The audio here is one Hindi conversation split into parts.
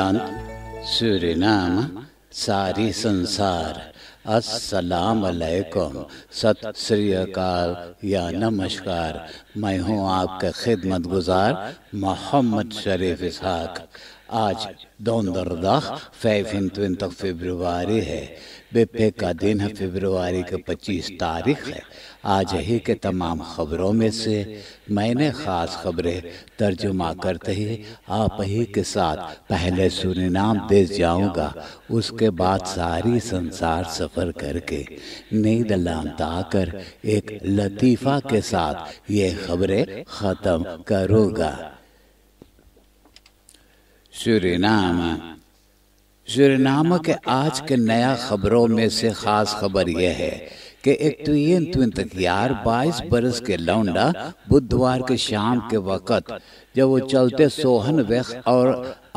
वेदांत सूर्यनाम सारी संसार अस्सलाम वालेकुम सत श्री अकाल या नमस्कार मैं हूँ आपके खिदमत गुजार मोहम्मद शरीफ इसहाक आज donderdag 25 फरवरी है बेपे का दिन है फरवरी के 25 तारीख है आज ही के तमाम खबरों में से मैंने ख़ास खबरें तर्जुमा करते ही आप ही के साथ पहले सुनिनाम दे जाऊंगा उसके बाद सारी संसार सफ़र करके नई नींद आकर एक लतीफ़ा के साथ ये खबरें ख़त्म करूँगा सूरीनाम सूरीनामा के आज के नया खबरों में से खास खबर यह है कि एक तुयन तुन तक यार बाईस बरस के लौंडा बुधवार के शाम के वक़्त जब वो चलते सोहन वेख और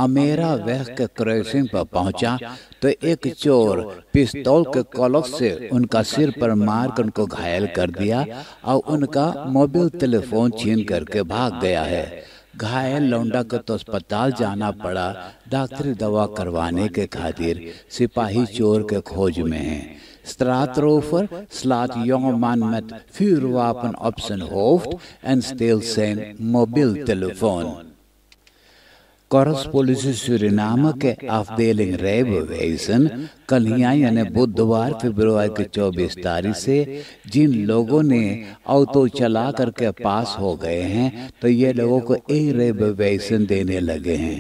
अमेरा वेह के क्रोसिंग पर पहुंचा तो एक चोर पिस्तौल के कॉलक से उनका सिर पर मार कर उनको घायल कर दिया और उनका मोबाइल टेलीफोन छीन करके भाग गया है घायल लौंडा को तो अस्पताल जाना पड़ा डॉक्टरी दवा करवाने के खातिर सिपाही चोर के खोज में हैं Straatrover slaat jongeman met vuurwapen op zijn hoofd en steelt zijn mobieltelefoon. korrespondentie Suriname के afdeling Rijbewijzen कल यहाँ यानी बुधवार फरवरी के 24 तारीख से जिन लोगों ने ऑटो चला करके पास हो गए हैं तो ये लोगों को ए रेबवेसन देने लगे हैं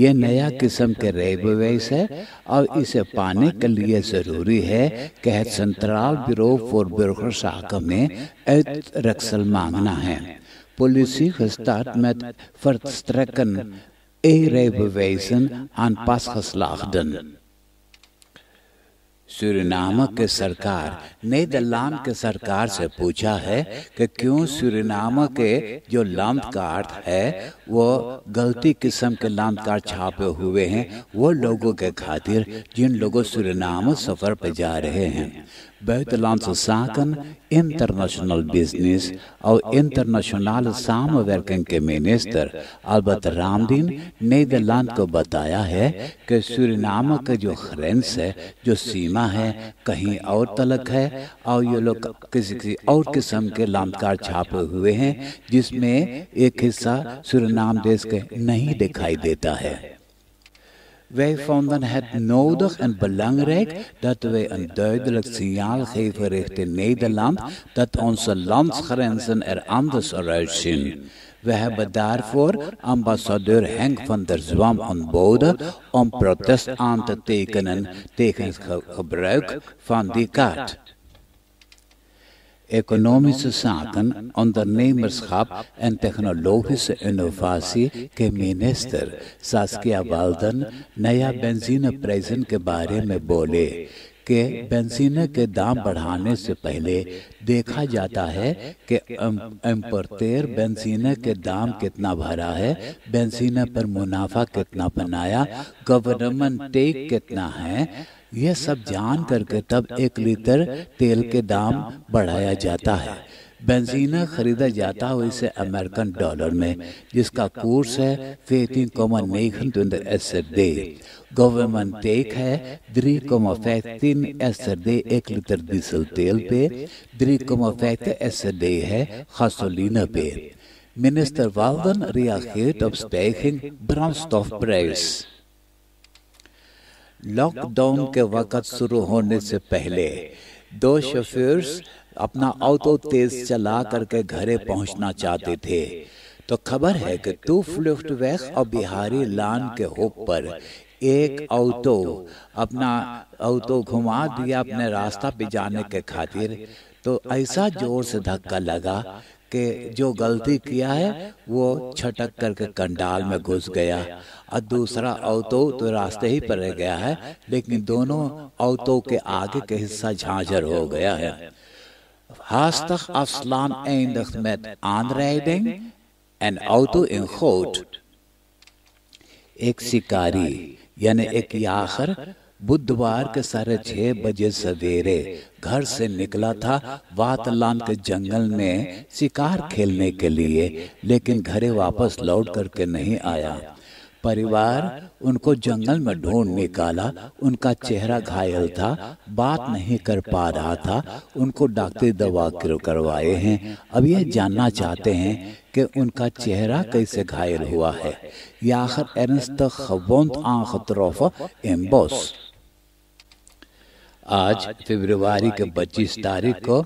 ये नया किस्म के रेबवेस है और इसे पाने के लिए ज़रूरी है कि सेंट्रल ब्यूरो फॉर ब्यूरोक्रेसाक में रक्सल मांगना है police gestart met verstrekken eer aan pasgeslaagden. सूरीनामा के सरकार ने दल्लाम के सरकार से पूछा है कि क्यों सूरीनामा के जो लाम का अर्थ है वो गलती किस्म के लाम कार छापे हुए हैं वो लोगों के खातिर जिन लोगों सूरीनामा सफ़र पर जा रहे हैं साकन इंटरनेशनल बिजनेस और इंटरनेशनल साम वर्किंग के मिनिस्टर Albert रामदीन ने दलान को बताया है कि सूरीनामा का जो ग्रेंस है जो सीमा यहाँ है कहीं और तलक है और ये लोग किसी किसी और किस्म के लामकार छापे हुए हैं जिसमें एक हिस्सा सुरनाम देश के नहीं दिखाई देता है Wij vonden het nodig en belangrijk dat wij een duidelijk signaal geven richting Nederland dat onze landsgrenzen er anders uitzien. We hebben daarvoor ambassadeur Henk van der Zwam ontboden om protest aan te tekenen tegen het gebruik van die kaart. Economische zaken, ondernemerschap en technologische innovatie ke minister Saskia Walden naar benzineprijzen kebare met bole. कि पेंसिल के दाम बढ़ाने से पहले देखा जाता है कि एम प्रत्येर के दाम कितना भरा है बेंसीने पर मुनाफा कितना बनाया गवर्नमेंट टेक कितना है यह सब जान करके तब एक लीटर तेल के दाम बढ़ाया जाता है बेंजीना खरीदा जाता हो इसे अमेरिकन डॉलर में जिसका कोर्स है फेतीन कोमा नेखन तुंदर एसर दे गवर्नमेंट टेक है द्री कोमा फैक्तिन एसर दे एक लीटर डीजल तेल पे द्री कोमा फैक्ट एसर दे है खासोलीना पे minister Minister Walden reageert op stijging price lockdown के वक्त शुरू होने से पहले दो शोफेर्स अपना ऑटो तेज चला करके घरे पहुंचना चाहते थे तो खबर है कि तूफ लिफ्ट वैख और बिहारी लान के होप पर एक ऑटो अपना ऑटो घुमा दिया अपने रास्ता पे जाने के खातिर तो, तो ऐसा जोर से धक्का लगा कि जो गलती किया है वो छटक करके कंडाल में घुस गया और दूसरा ऑटो तो, तो रास्ते ही पर रह गया है लेकिन दोनों ऑटो के आगे के हिस्सा झांझर हो गया है haastig afslaan eindigt met aanrijding en auto in goot. एक शिकारी यानी एक याकर बुधवार के साढ़े छह बजे सवेरे घर से निकला था वातलान के जंगल में शिकार खेलने के लिए लेकिन घरे वापस लौट करके नहीं आया परिवार उनको जंगल में ढूंढ निकाला उनका चेहरा घायल था बात नहीं कर पा रहा था उनको डॉक्टर दवा करवाए हैं अब यह जानना चाहते हैं कि उनका चेहरा कैसे घायल हुआ है या आखिर खबोंत आंख तरफ एम्बोस आज फरवरी के 25 तारीख को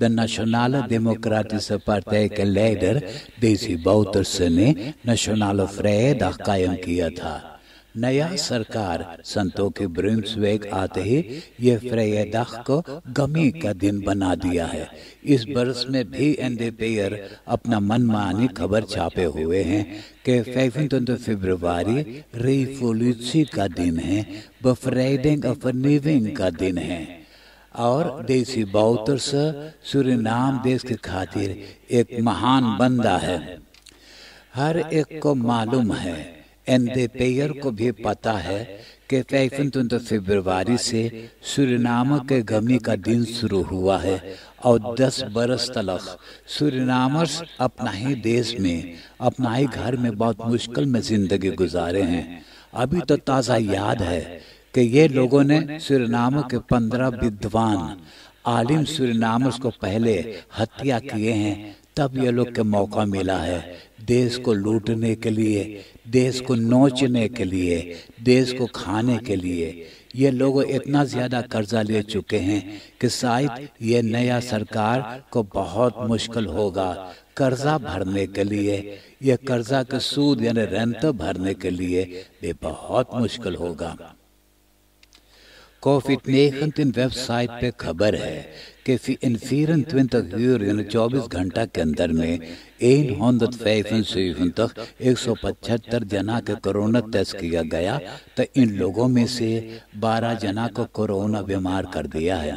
द नेशनल डेमोक्रेटिक पार्टी के लीडर देसी बाउतर ने नेशनल फ्रेड कायम किया था नया सरकार संतों के ब्रिम्सवेग आते ही ये फ्रेयदाह को गमी का दिन बना दिया है इस वर्ष में भी एंडे पेयर अपना मनमानी खबर छापे हुए हैं कि फेफिंग फेब्रुवारी रिफोल्यूसी का दिन है बफ्राइडिंग ऑफ निविंग का दिन है और देसी बौतर से नाम देश के खातिर एक महान बंदा है हर एक को मालूम है एंड दे पेयर को भी पता है कि तैफन तुंत फेब्रवरी से सूर्यनाम के गमी का दिन शुरू हुआ है और दस बरस तलक सूर्यनामर्स अपना ही देश में अपना ही घर में बहुत मुश्किल में ज़िंदगी गुजारे हैं अभी तो, तो ताज़ा याद है कि ये लोगों ने सूर्यनाम के पंद्रह विद्वान आलिम सूर्यनामस को पहले हत्या किए हैं तब ये लोग के मौका मिला है देश को लूटने के लिए देश को नोचने के लिए देश को खाने के लिए ये लोग इतना ज़्यादा कर्जा ले चुके हैं कि शायद ये नया सरकार को बहुत मुश्किल होगा कर्जा भरने के लिए ये कर्जा के सूद यानी रेंट भरने के लिए ये बहुत मुश्किल होगा कोविड नेहंत इन वेबसाइट पे खबर है que in 24 uur, यानी चौबीस घंटा के अंदर में an hundred five fifteen seven तक एक सौ पचहत्तर जना के कोरोना टेस्ट किया गया तो इन लोगों में से बारह जना को कोरोना बीमार कर दिया है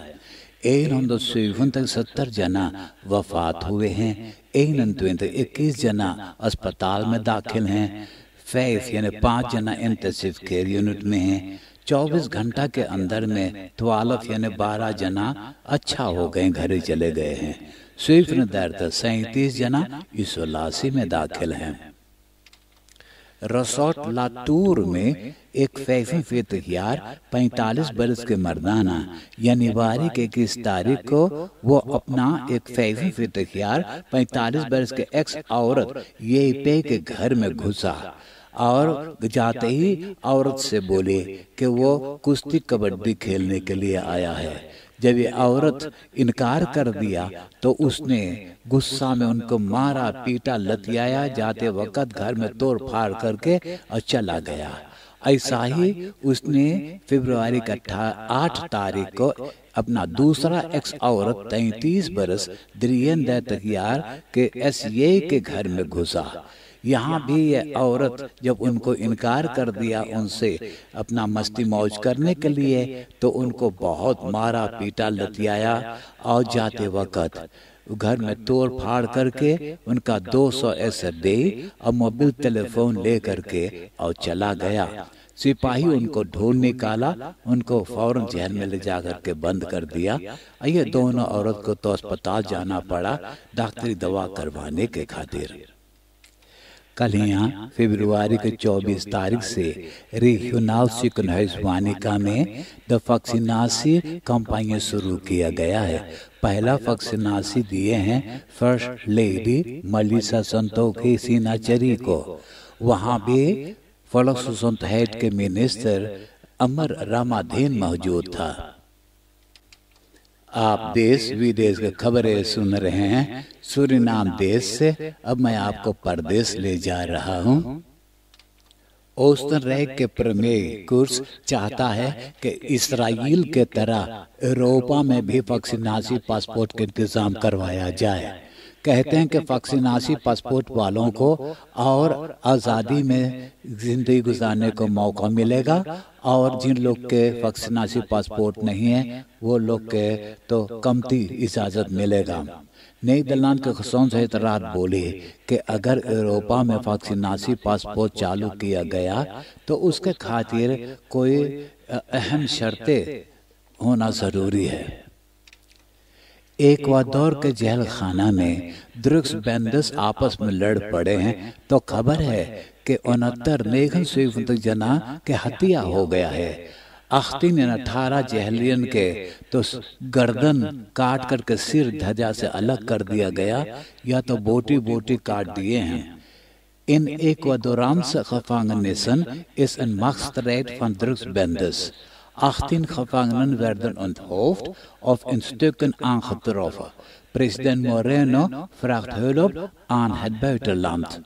एन हंड्रेड सेवन तक सत्तर जना वफात हुए हैं एन इक्कीस जना अस्पताल में दाखिल हैं फैफ यानी पाँच जना इंटेंसिव केयर यूनिट में हैं चौबीस घंटा के अंदर में त्वालफ यानी बारह जना अच्छा हो गए घर चले गए हैं स्विफ्ट ने दर्द सैतीस जना इसोलासी में दाखिल हैं रसोट लातूर में एक फैफी फित फितहियार 45 बरस के मर्दाना यानी वारी के किस तारीख को वो अपना एक फैफी फित फितहियार 45 बरस के एक्स औरत ये पे के घर में घुसा और जाते ही औरत से बोले कि वो कुश्ती कबड्डी खेलने के लिए आया है जब ये औरत इनकार कर दिया तो, तो उसने गुस्सा में उनको मारा पीटा लतियाया जाते वक्त घर में तोड़ फाड़ करके और चला गया ऐसा ही उसने फरवरी का आठ तारीख को अपना दूसरा एक्स औरत तैतीस बरस द्रियन दत्तयार के एस के घर में घुसा यहाँ भी ये औरत जब उनको इनकार कर दिया उनसे अपना मस्ती मौज करने के लिए तो, तो उनको बहुत मारा पीटा लतियाया और जाते वक़्त घर में तोड़ फाड़ करके उनका 200 सौ ऐसे दे और मोबाइल टेलीफोन ले करके और चला गया सिपाही उनको ढूंढ निकाला उनको फौरन जहर में ले जा करके बंद कर दिया ये दोनों औरत को तो, तो अस्पताल जाना पड़ा डॉक्टरी दवा करवाने के खातिर कल यहाँ फेब्रुआरी के 24 तारीख से रिह्यूनाव सिकनहरिस्वानिका में द फक्सिनासी कंपाइन शुरू किया गया है पहला फक्सिनासी दिए हैं first lady Mellisa Santokhi Seenacherry को वहाँ भी फलक के मिनिस्टर अमर रामाधीन मौजूद था आप देश विदेश की खबरें सुन रहे हैं सूर्य नाम देश से अब मैं आपको परदेश ले जा रहा हूँ ओस्टन के प्रमेय कुर्स चाहता है कि इसराइल के तरह यूरोपा में भी पक्षनाशी पासपोर्ट का इंतजाम करवाया जाए कहते हैं कि फ़क्सिनासी पासपोर्ट वालों को और आज़ादी में ज़िंदगी गुजारने को मौका मिलेगा और जिन लोग के फ़क्सिनासी पासपोर्ट नहीं है वो लोग के तो, तो कमती इजाज़त मिलेगा नई दलान के खसौन से रात बोली कि अगर यूरोपा में फ़क्सिनासी पासपोर्ट चालू किया गया तो, तो उसके खातिर कोई अहम शर्तें होना ज़रूरी है एक दौर के जहल खाना में दृक्स बेंदस आपस में लड़ पड़े हैं तो, तो खबर है कि उनहत्तर मेघन स्वीफत जना के हत्या हो गया है अख्तिन इन अठारह जहलियन के तो, तो गर्दन काट करके सिर धजा से अलग कर दिया गया तो या तो बोटी बोटी काट दिए हैं इन एक से In इस gevangenissen's मक्स रेट machtsstrijd दृक्ष बेंदस 18 gevangenen werden onthoofd of in stukken aangetroffen. President Moreno vraagt hulp aan het buitenland.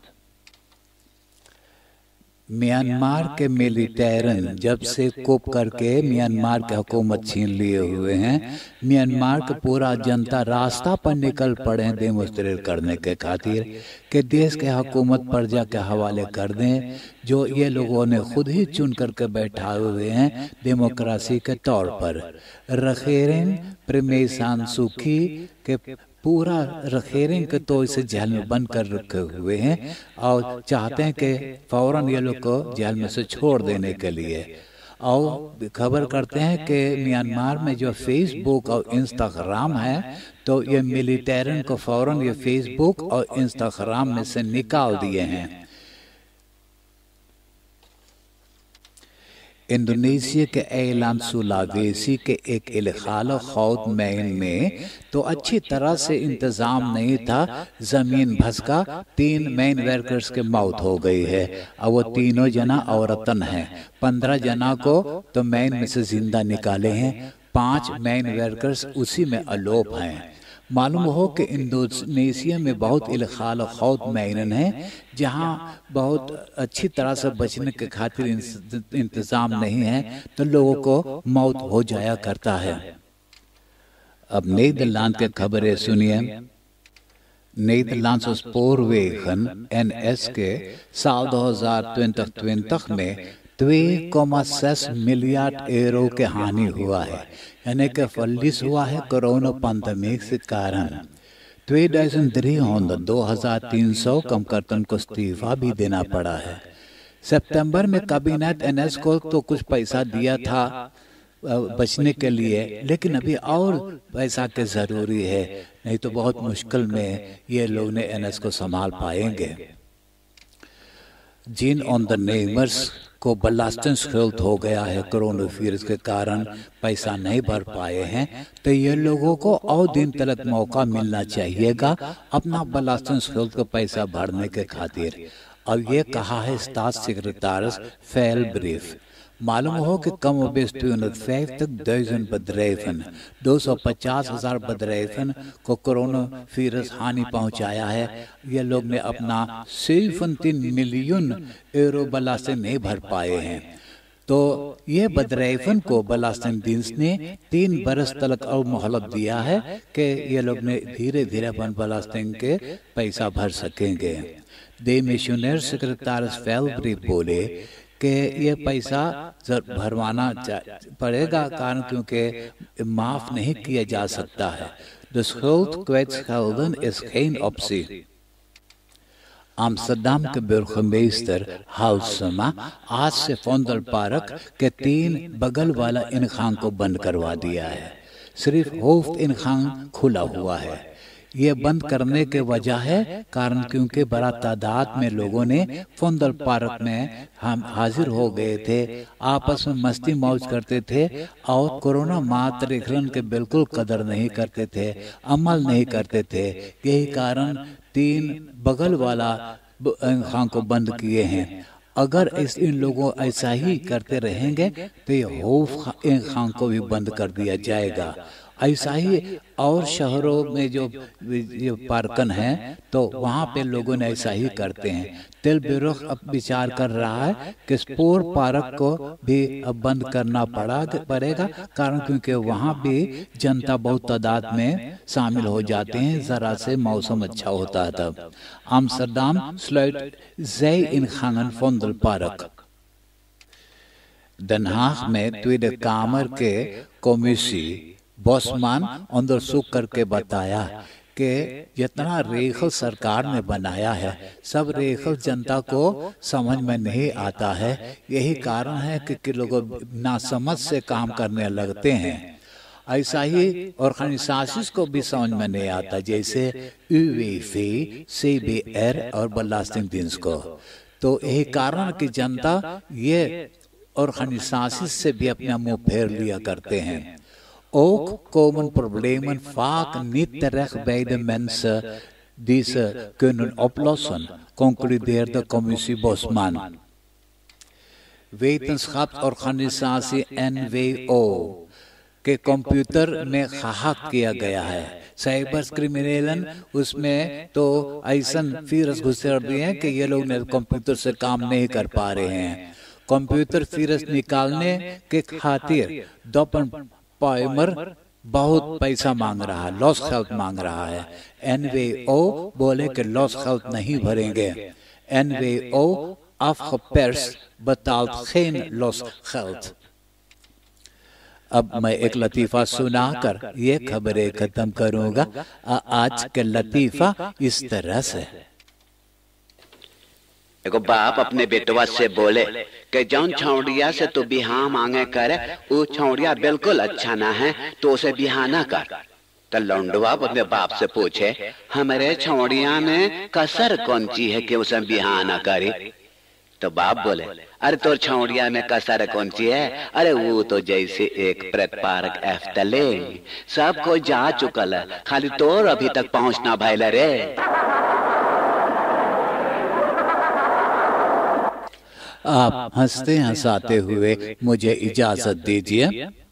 Myanmar के मिलिटेरन जब से कुप करके म्यांमार के हुकूमत छीन लिए हुए हैं म्यांमार का पूरा जनता रास्ता पर निकल पड़े हैं डेमोस्ट्रेट करने के खातिर कि देश के हुकूमत प्रजा के हवाले कर दें जो ये लोगों ने खुद ही चुन करके बैठा हुए हैं डेमोक्रेसी के तौर पर रखेरिन प्रेमी सुखी के पूरा रखेरें के तो इसे जेल में बंद कर रखे हुए हैं और चाहते हैं कि फौरन ये लोग को जेल में से छोड़ देने के लिए और खबर करते हैं कि म्यांमार में जो फेसबुक और इंस्टाग्राम है तो ये मिलिटेरन को फौरन ये फेसबुक और इंस्टाग्राम में से निकाल दिए हैं इंडोनेशिया के एलान सुलावेसी के एक इलखाल खौत मैन में तो अच्छी तरह से इंतज़ाम नहीं था ज़मीन भसका तीन मैन वर्कर्स के मौत हो गई है और वो तीनों जना औरतन हैं पंद्रह जना को तो मैन में से ज़िंदा निकाले हैं पांच मैन वर्कर्स उसी में अलोप हैं मालूम हो कि इंडोनेशिया में बहुत इलखाल खौत मैरन है जहाँ बहुत अच्छी तरह से बचने के खातिर इंतज़ाम नहीं है तो, तो लोगों को मौत हो जाया करता है अब नीदरलैंड के खबरें सुनिए नीदरलैंड एन एस के साल दो 2020 में 2.6 मिलियन यूरो के हानि हुआ है यानी कि फल्लिस हुआ है कोरोना पैंडमिक के कारण द्वे डजन दरी होंद दो हजार तीन सौ कम कमकर्तन को इस्तीफा भी देना पड़ा है सितंबर में कैबिनेट एनएस को तो कुछ पैसा दिया था बचने के लिए लेकिन अभी और पैसा के ज़रूरी है नहीं तो बहुत मुश्किल में ये लोग ने एनएस को संभाल पाएंगे जिन ऑन द नेमर्स को बल्लास्टन स्खलित हो गया है कोरोना वायरस के कारण पैसा नहीं भर पाए हैं तो ये लोगों को और दिन तलक मौका मिलना चाहिएगा अपना बल्लास्टन स्खलित को पैसा भरने के खातिर अब ये कहा है स्टाफ सेक्रेटारस फेल ब्रीफ मालूम हो कि कम बेस 205 तक दर्जन बदरेफन दो सौ पचास हज़ार बदरेफन को कोरोना वायरस हानि पहुंचाया है ये लोग ने अपना सिर्फन तीन मिलियन एरो बला से नहीं भर पाए हैं तो, तो ये बदरेफन को बलासन दिल्स ने तीन बरस तलक और मोहलत दिया है कि ये लोग ने धीरे धीरे अपन बलासन के पैसा भर सकेंगे दे मिशनर सेक्रेटार फेलब्री बोले कि ये पैसा भरवाना पड़ेगा कारण क्योंकि माफ नहीं किया जा सकता है De के हाउसमा आज से फोंदल पार्क के तीन बगल वाला इन खान को बंद करवा दिया है सिर्फ होफ इन खान खुला हुआ है ये बंद करने के वजह है कारण क्योंकि बड़ा तादाद में लोगों ने फुंदल पार्क में हम हाजिर हो गए थे आपस में मस्ती मौज करते थे और कोरोना मात्र के बिल्कुल कदर नहीं करते थे अमल नहीं करते थे यही कारण तीन बगल वाला खां को बंद किए हैं अगर इस इन लोगों ऐसा ही करते रहेंगे तो ये तो होफ खां को भी बंद कर दिया जाएगा ऐसा ही और शहरों में जो ये पार्कन है तो वहाँ पे लोगों ने ऐसा ही करते हैं तेल बेरुख अब विचार कर रहा है कि स्पोर पार्क को भी अब बंद करना पड़ा पड़ेगा कारण क्योंकि वहाँ भी जनता बहुत तादाद में शामिल हो जाते हैं ज़रा से मौसम अच्छा होता है तब आमस्टरडाम स्लॉट जय इन खानन फोंदल पार्क Den में met कामर के कोमिसी बॉसमान सुख करके बताया कि जितना रेखल सरकार ने बनाया है सब रेखल जनता को समझ में नहीं आता है यही कारण है कि, कि लोग नासमझ से काम करने लगते हैं ऐसा ही और खनिशासिस को भी समझ में नहीं आता जैसे फी सी बी एर और बल्लास्टिंग दिन को तो, तो यही कारण कि जनता ये और खनिशासिस से भी अपना मुंह फेर लिया करते हैं Ook komen problemen vaak niet terecht bij de mensen die ze kunnen oplossen, concludeerde commissie Bosman. Wetenschapsorganisatie NWO के कंप्यूटर में हाक किया गया है साइबर क्रिमिनलन उसमें तो ऐसा फीरस घुसे दिए हैं कि ये लोग कंप्यूटर से काम नहीं कर पा रहे हैं कंप्यूटर फीरस निकालने के खातिर दोपन पाइमर बहुत पैसा मांग रहा है लॉस खाउट मांग रहा है एन वे ओ बोले कि लॉस खाउट नहीं भरेंगे एन वे ओ पेर्स afgeperst खेन लॉस losgeld. अब मैं एक लतीफ़ा सुनाकर ये खबरें ख़त्म करूंगा आज के लतीफ़ा इस तरह से एगो बाप अपने बेटवा से बोले कि जौन छौड़िया से तू बिहा मांगे कर वो छौड़िया बिल्कुल अच्छा ना अच्छा है तो उसे तो बिहा ना कर तो, तो लौंडवा अपने बाप से पूछे हमारे छौड़िया में कसर कौन सी है कि उसे बिहा ना करे तो बाप बोले अरे तो छौड़िया में कसर कौन सी है अरे वो तो, तो जैसे एक प्रतपारक एफ्तले सबको जा चुकल खाली तोर अभी तक पहुंचना भाई रे आप हंसते हंसाते हुए मुझे इजाज़त दीजिए